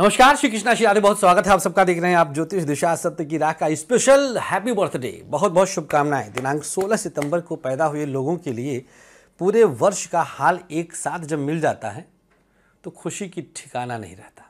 नमस्कार श्री कृष्णा श्री आदि बहुत स्वागत है आप सबका देख रहे हैं आप ज्योतिष दिशा सत्य की राह का स्पेशल हैप्पी बर्थडे बहुत बहुत शुभकामनाएं दिनांक 16 सितंबर को पैदा हुए लोगों के लिए पूरे वर्ष का हाल एक साथ जब मिल जाता है तो खुशी की ठिकाना नहीं रहता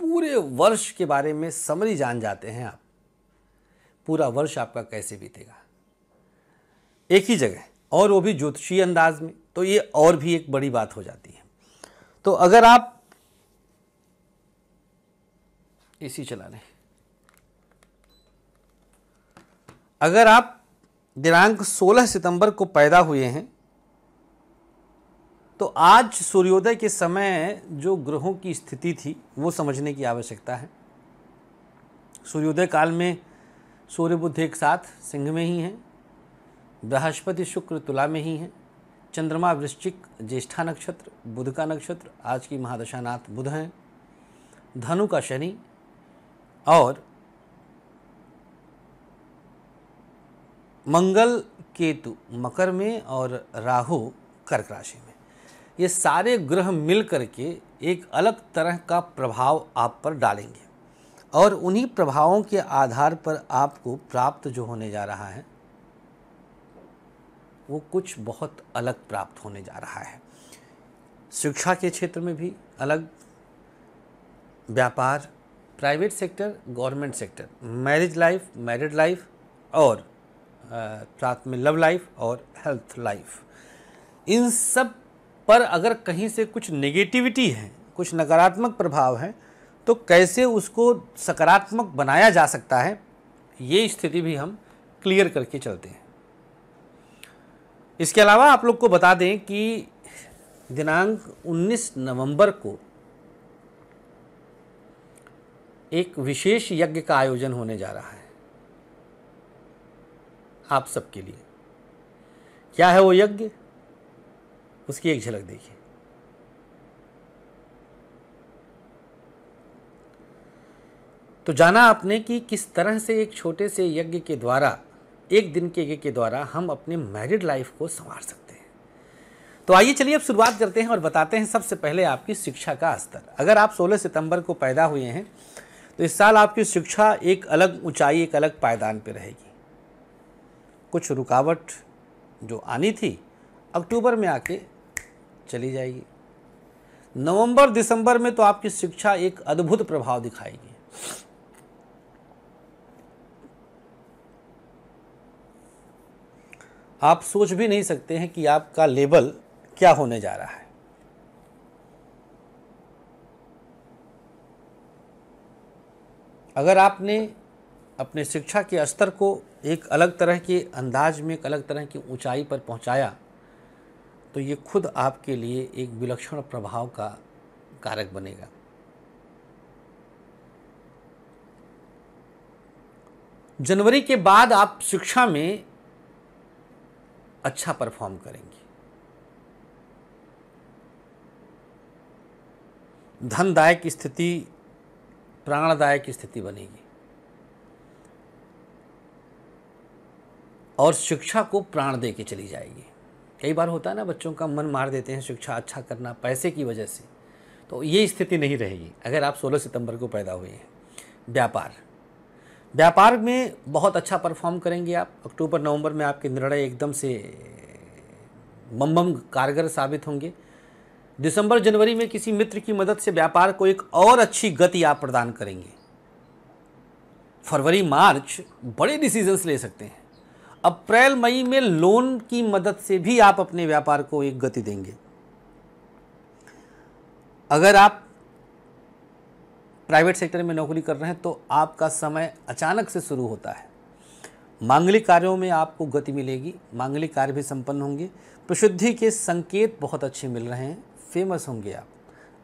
पूरे वर्ष के बारे में समरी जान जाते हैं आप पूरा वर्ष आपका कैसे बीतेगा एक ही जगह और वो भी ज्योतिषीय अंदाज में तो ये और भी एक बड़ी बात हो जाती है तो अगर आप एसी चला लें अगर आप दिनांक 16 सितंबर को पैदा हुए हैं तो आज सूर्योदय के समय जो ग्रहों की स्थिति थी वो समझने की आवश्यकता है सूर्योदय काल में सूर्य बुद्ध एक साथ सिंह में ही हैं बृहस्पति शुक्र तुला में ही हैं चंद्रमा वृश्चिक ज्येष्ठा नक्षत्र बुध का नक्षत्र आज की महादशानाथ बुध हैं धनु का शनि और मंगल केतु मकर में और राहु कर्क राशि में ये सारे ग्रह मिल के एक अलग तरह का प्रभाव आप पर डालेंगे और उन्हीं प्रभावों के आधार पर आपको प्राप्त जो होने जा रहा है वो कुछ बहुत अलग प्राप्त होने जा रहा है शिक्षा के क्षेत्र में भी अलग व्यापार private sector government sector marriage life married life और साथ में लव लाइफ और हेल्थ लाइफ इन सब पर अगर कहीं से कुछ नेगेटिविटी है कुछ नकारात्मक प्रभाव हैं तो कैसे उसको सकारात्मक बनाया जा सकता है ये स्थिति भी हम क्लियर करके चलते हैं इसके अलावा आप लोग को बता दें कि दिनांक 19 नवंबर को एक विशेष यज्ञ का आयोजन होने जा रहा है आप सबके लिए क्या है वो यज्ञ उसकी एक झलक देखिए तो जाना आपने कि किस तरह से एक छोटे से यज्ञ के द्वारा एक दिन के यज्ञ के द्वारा हम अपने मैरिड लाइफ को संवार सकते हैं तो आइए चलिए अब शुरुआत करते हैं और बताते हैं सबसे पहले आपकी शिक्षा का स्तर अगर आप 16 सितंबर को पैदा हुए हैं तो इस साल आपकी शिक्षा एक अलग ऊंचाई एक अलग पायदान पर रहेगी कुछ रुकावट जो आनी थी अक्टूबर में आके चली जाएगी नवंबर दिसंबर में तो आपकी शिक्षा एक अद्भुत प्रभाव दिखाएगी आप सोच भी नहीं सकते हैं कि आपका लेवल क्या होने जा रहा है अगर आपने अपने शिक्षा के स्तर को एक अलग तरह के अंदाज में एक अलग तरह की ऊंचाई पर पहुंचाया तो ये खुद आपके लिए एक विलक्षण प्रभाव का कारक बनेगा जनवरी के बाद आप शिक्षा में अच्छा परफॉर्म करेंगे धनदायक स्थिति प्राणदायक स्थिति बनेगी और शिक्षा को प्राण दे के चली जाएगी कई बार होता है ना बच्चों का मन मार देते हैं शिक्षा अच्छा करना पैसे की वजह से तो ये स्थिति नहीं रहेगी अगर आप 16 सितंबर को पैदा हुए हैं व्यापार व्यापार में बहुत अच्छा परफॉर्म करेंगे आप अक्टूबर नवंबर में आपके निर्णय एकदम से मम कारगर साबित होंगे दिसंबर जनवरी में किसी मित्र की मदद से व्यापार को एक और अच्छी गति आप प्रदान करेंगे फरवरी मार्च बड़े डिसीजंस ले सकते हैं अप्रैल मई में लोन की मदद से भी आप अपने व्यापार को एक गति देंगे अगर आप प्राइवेट सेक्टर में नौकरी कर रहे हैं तो आपका समय अचानक से शुरू होता है मांगलिक कार्यों में आपको गति मिलेगी मांगलिक कार्य भी संपन्न होंगे प्रसिद्धि के संकेत बहुत अच्छे मिल रहे हैं फेमस होंगे आप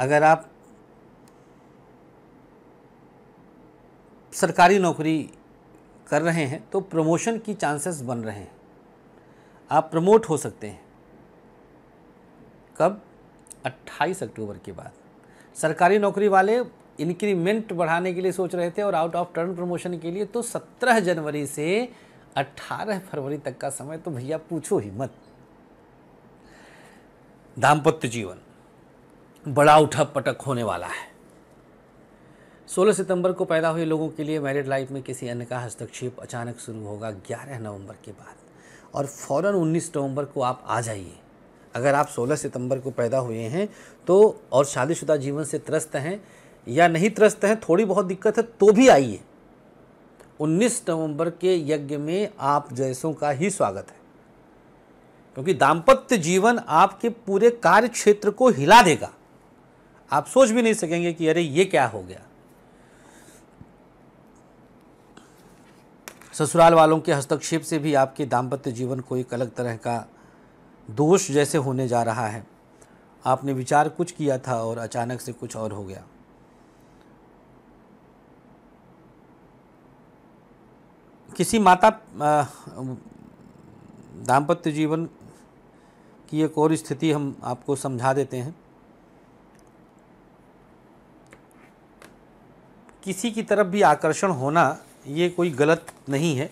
अगर आप सरकारी नौकरी कर रहे हैं तो प्रमोशन की चांसेस बन रहे हैं आप प्रमोट हो सकते हैं कब 28 अक्टूबर के बाद सरकारी नौकरी वाले इंक्रीमेंट बढ़ाने के लिए सोच रहे थे और आउट ऑफ टर्न प्रमोशन के लिए तो 17 जनवरी से 18 फरवरी तक का समय तो भैया पूछो ही मत दाम्पत्य जीवन बड़ा उठा पटक होने वाला है 16 सितंबर को पैदा हुए लोगों के लिए मैरिड लाइफ में किसी अन्य का हस्तक्षेप अचानक शुरू होगा 11 नवंबर के बाद और फौरन 19 नवंबर को आप आ जाइए अगर आप 16 सितंबर को पैदा हुए हैं तो और शादीशुदा जीवन से त्रस्त हैं या नहीं त्रस्त हैं थोड़ी बहुत दिक्कत है तो भी आइए 19 नवंबर के यज्ञ में आप जैसों का ही स्वागत है क्योंकि दाम्पत्य जीवन आपके पूरे कार्य क्षेत्र को हिला देगा आप सोच भी नहीं सकेंगे कि अरे ये क्या हो गया ससुराल वालों के हस्तक्षेप से भी आपके दाम्पत्य जीवन को एक अलग तरह का दोष जैसे होने जा रहा है आपने विचार कुछ किया था और अचानक से कुछ और हो गया किसी माता दाम्पत्य जीवन की एक और स्थिति हम आपको समझा देते हैं किसी की तरफ भी आकर्षण होना ये कोई गलत नहीं है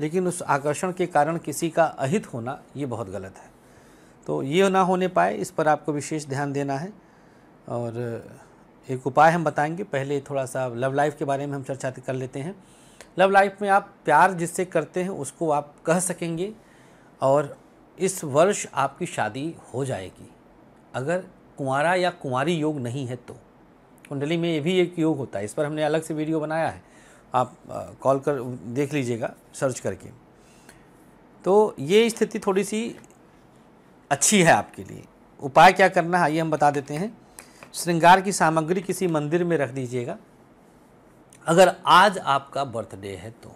लेकिन उस आकर्षण के कारण किसी का अहित होना ये बहुत गलत है तो ये ना होने पाए इस पर आपको विशेष ध्यान देना है और एक उपाय हम बताएंगे पहले थोड़ा सा लव लाइफ के बारे में हम चर्चा कर लेते हैं लव लाइफ में आप प्यार जिससे करते हैं उसको आप कह सकेंगे और इस वर्ष आपकी शादी हो जाएगी अगर कुंवारा या कुंवारी योग नहीं है तो कुंडली में ये भी एक योग होता है इस पर हमने अलग से वीडियो बनाया है आप कॉल कर देख लीजिएगा सर्च करके तो ये स्थिति थोड़ी सी अच्छी है आपके लिए उपाय क्या करना है आइए हम बता देते हैं श्रृंगार की सामग्री किसी मंदिर में रख दीजिएगा अगर आज आपका बर्थडे है तो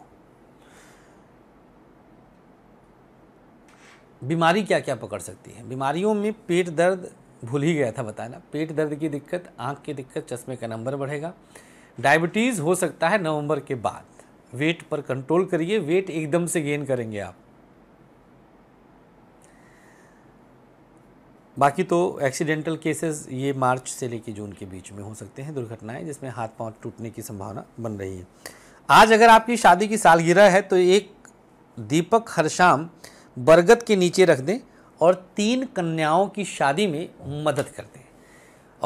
बीमारी क्या क्या पकड़ सकती है बीमारियों में पेट दर्द भूल ही गया था बताना पेट दर्द की दिक्कत आंख की दिक्कत चश्मे का नंबर बढ़ेगा डायबिटीज़ हो सकता है नवंबर के बाद वेट पर कंट्रोल करिए वेट एकदम से गेन करेंगे आप बाकी तो एक्सीडेंटल केसेस ये मार्च से लेकर जून के बीच में हो सकते हैं दुर्घटनाएं है जिसमें हाथ पांव टूटने की संभावना बन रही है आज अगर आपकी शादी की सालगिरह है तो एक दीपक हर शाम बरगद के नीचे रख दें और तीन कन्याओं की शादी में मदद करते हैं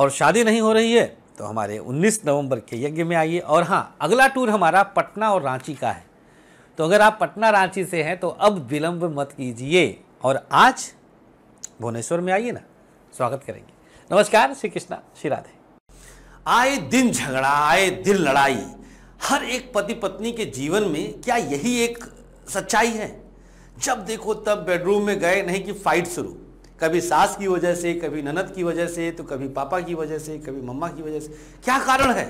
और शादी नहीं हो रही है तो हमारे 19 नवंबर के यज्ञ में आइए और हाँ अगला टूर हमारा पटना और रांची का है तो अगर आप पटना रांची से हैं तो अब विलम्ब मत कीजिए और आज भुवनेश्वर में आइए ना स्वागत करेंगे नमस्कार श्री कृष्णा श्री राधे आए दिन झगड़ा आए दिन लड़ाई हर एक पति पत्नी के जीवन में क्या यही एक सच्चाई है जब देखो तब बेडरूम में गए नहीं कि फाइट शुरू कभी सास की वजह से कभी ननद की वजह से तो कभी पापा की वजह से कभी मम्मा की वजह से क्या कारण है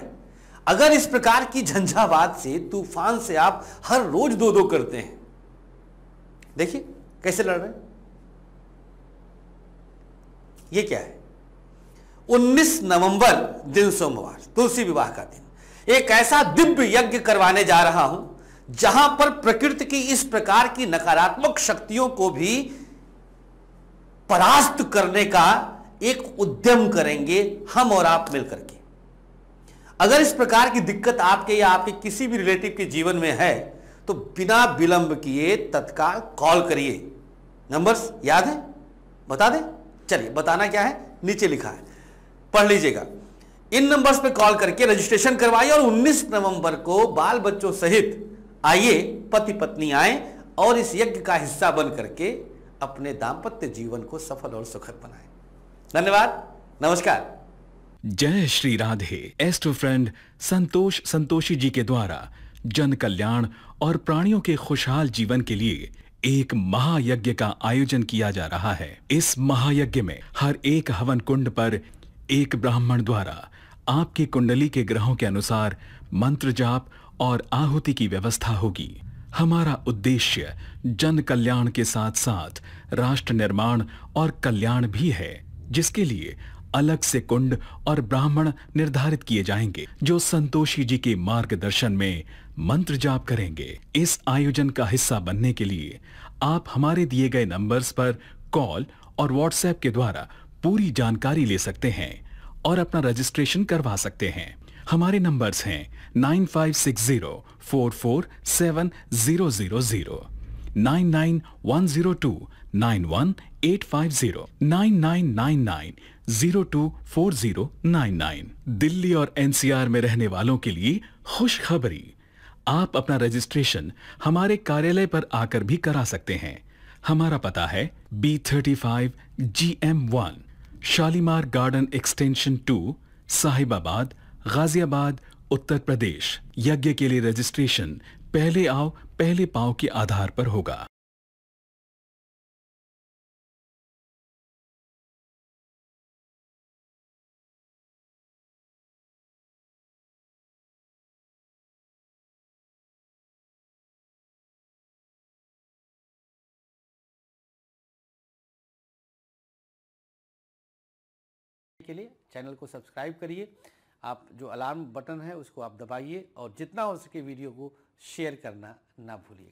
अगर इस प्रकार की झंझावात से तूफान से आप हर रोज दो दो करते हैं देखिए कैसे लड़ रहे हैं ये क्या है 19 नवंबर दिन सोमवार तुलसी विवाह का दिन एक ऐसा दिव्य यज्ञ करवाने जा रहा हूं जहां पर प्रकृति की इस प्रकार की नकारात्मक शक्तियों को भी परास्त करने का एक उद्यम करेंगे हम और आप मिलकर के अगर इस प्रकार की दिक्कत आपके या आपके किसी भी रिलेटिव के जीवन में है तो बिना विलंब किए तत्काल कॉल करिए नंबर्स याद है बता दें चलिए बताना क्या है नीचे लिखा है पढ़ लीजिएगा इन नंबर्स पे कॉल करके रजिस्ट्रेशन करवाइए और 19 नवंबर को बाल बच्चों सहित आइए पति पत्नी आए और इस यज्ञ का हिस्सा बन करके अपने दाम्पत्य जीवन को सफल और सुखद बनाए धन्यवाद नमस्कार जय श्री राधे एस्ट्रो फ्रेंड संतोष संतोषी जी के द्वारा जन कल्याण और प्राणियों के खुशहाल जीवन के लिए एक महायज्ञ का आयोजन किया जा रहा है इस महायज्ञ में हर एक हवन कुंड पर एक ब्राह्मण द्वारा आपकी कुंडली के ग्रहों के अनुसार मंत्र जाप और आहुति की व्यवस्था होगी हमारा उद्देश्य जन कल्याण के साथ साथ राष्ट्र निर्माण और कल्याण भी है जिसके लिए अलग से कुंड और ब्राह्मण निर्धारित किए जाएंगे जो संतोषी जी के मार्गदर्शन में मंत्र जाप करेंगे इस आयोजन का हिस्सा बनने के लिए आप हमारे दिए गए नंबर्स पर कॉल और व्हाट्सएप के द्वारा पूरी जानकारी ले सकते हैं और अपना रजिस्ट्रेशन करवा सकते हैं हमारे नंबर्स हैं nine five six zero four four seven zero zero nine nine zero two nine eight five zero nine nine nine nine zero Delhi और एनसीआर में रहने वालों के लिए खुशखबरी आप अपना रजिस्ट्रेशन हमारे कार्यालय पर आकर भी करा सकते हैं हमारा पता है B thirty five G M one Shalimar garden extension two Sahibabad Ghaziabad Uttar Pradesh यज्ञ के लिए रजिस्ट्रेशन पहले आओ पहले पाओ के आधार पर होगा के लिए चैनल को सब्सक्राइब करिए आप जो अलार्म बटन है उसको आप दबाइए और जितना हो सके वीडियो को शेयर करना ना भूलिए